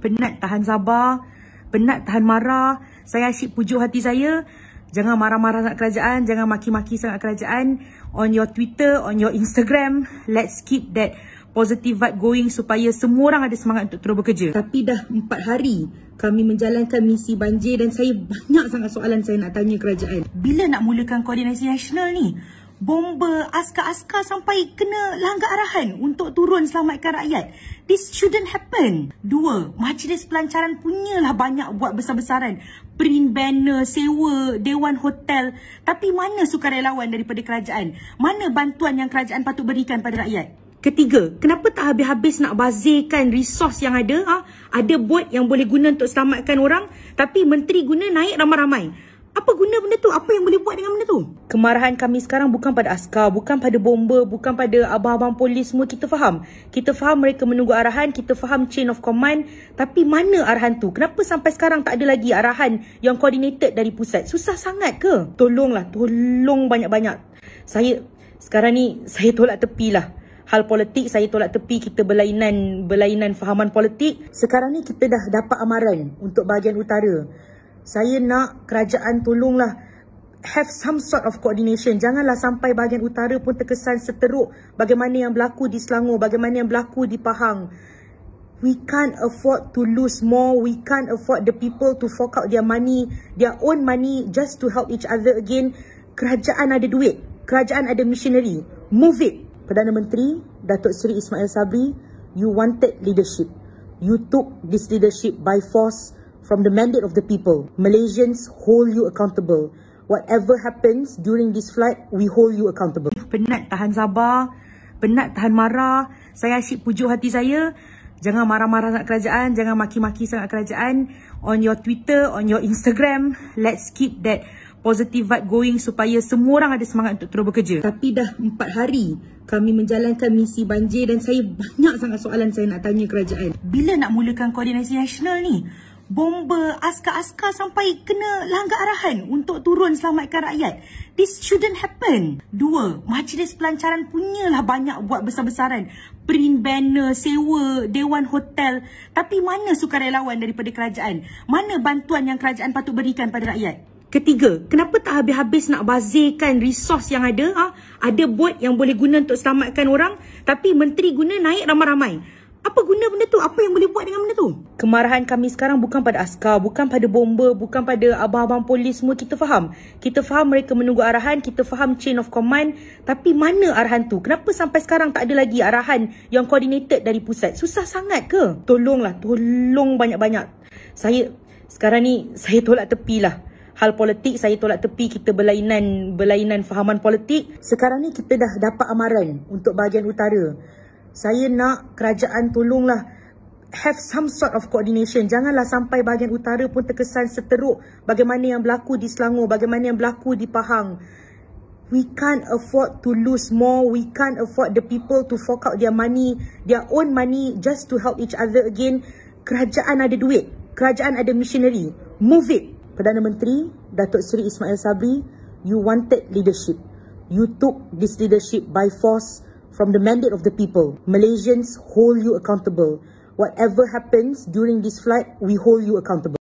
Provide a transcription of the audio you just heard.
penat tahan sabar, penat tahan marah. Saya asyik pujuk hati saya. Jangan marah-marah sangat kerajaan, jangan maki-maki sangat kerajaan. On your Twitter, on your Instagram, let's keep that positive vibe going supaya semua orang ada semangat untuk terus bekerja. Tapi dah 4 hari kami menjalankan misi banjir dan saya banyak sangat soalan saya nak tanya kerajaan. Bila nak mulakan koordinasi nasional ni? bomba, askar-askar sampai kena langgar arahan untuk turun selamatkan rakyat. This shouldn't happen. Dua, majlis pelancaran punyalah banyak buat besar-besaran. Print banner, sewa, dewan hotel. Tapi mana sukarelawan daripada kerajaan? Mana bantuan yang kerajaan patut berikan pada rakyat? Ketiga, kenapa tak habis-habis nak bazirkan resource yang ada? Ha? Ada bot yang boleh guna untuk selamatkan orang. Tapi menteri guna naik ramai-ramai. Apa guna benda tu? Apa yang boleh buat dengan benda tu? Kemarahan kami sekarang bukan pada askar, bukan pada bomba, bukan pada abang-abang polis semua. Kita faham. Kita faham mereka menunggu arahan, kita faham chain of command. Tapi mana arahan tu? Kenapa sampai sekarang tak ada lagi arahan yang coordinated dari pusat? Susah sangat ke? Tolonglah, tolong banyak-banyak. Saya sekarang ni, saya tolak lah. Hal politik saya tolak tepi kita berlainan, berlainan fahaman politik. Sekarang ni kita dah dapat amaran untuk bahagian utara saya nak kerajaan tolonglah have some sort of coordination. Janganlah sampai bahagian utara pun terkesan seteruk bagaimana yang berlaku di Selangor, bagaimana yang berlaku di Pahang. We can't afford to lose more. We can't afford the people to fork out their money, their own money just to help each other again. Kerajaan ada duit. Kerajaan ada missionary. Move it. Perdana Menteri, Datuk Seri Ismail Sabri, you wanted leadership. You took this leadership by force from the mandate of the people. Malaysians hold you accountable. Whatever happens during this flight, we hold you accountable. Penat tahan sabar, penat tahan marah. Saya asyik pujuk hati saya. Jangan marah-marah sangat kerajaan, jangan maki-maki sangat kerajaan. On your Twitter, on your Instagram, let's keep that positive vibe going supaya semua orang ada semangat untuk terus bekerja. Tapi dah 4 hari kami menjalankan misi banjir dan saya banyak sangat soalan saya nak tanya kerajaan. Bila nak mulakan koordinasi nasional ni? Bomba askar-askar sampai kena langgar arahan untuk turun selamatkan rakyat. This shouldn't happen. Dua, majlis pelancaran punyalah banyak buat besar-besaran. Print banner, sewa, dewan hotel. Tapi mana sukarelawan daripada kerajaan? Mana bantuan yang kerajaan patut berikan pada rakyat? Ketiga, kenapa tak habis-habis nak bazirkan resource yang ada? Ha? Ada bot yang boleh guna untuk selamatkan orang tapi menteri guna naik ramai-ramai. Apa guna benda tu? Apa yang boleh buat dengan benda tu? Kemarahan kami sekarang bukan pada askar, bukan pada bomba, bukan pada abang-abang polis semua. Kita faham. Kita faham mereka menunggu arahan, kita faham chain of command. Tapi mana arahan tu? Kenapa sampai sekarang tak ada lagi arahan yang coordinated dari pusat? Susah sangat ke? Tolonglah, tolong banyak-banyak. Saya sekarang ni, saya tolak tepilah. lah hal politik saya tolak tepi kita berlainan berlainan fahaman politik sekarang ni kita dah dapat amaran untuk bahagian utara saya nak kerajaan tolonglah have some sort of coordination janganlah sampai bahagian utara pun terkesan seteruk bagaimana yang berlaku di Selangor bagaimana yang berlaku di Pahang we can't afford to lose more we can't afford the people to fork out their money their own money just to help each other again kerajaan ada duit kerajaan ada missionary move it Perdana Menteri Datuk Seri Ismail Sabri, you wanted leadership. You took this leadership by force from the mandate of the people. Malaysians hold you accountable. Whatever happens during this flight, we hold you accountable.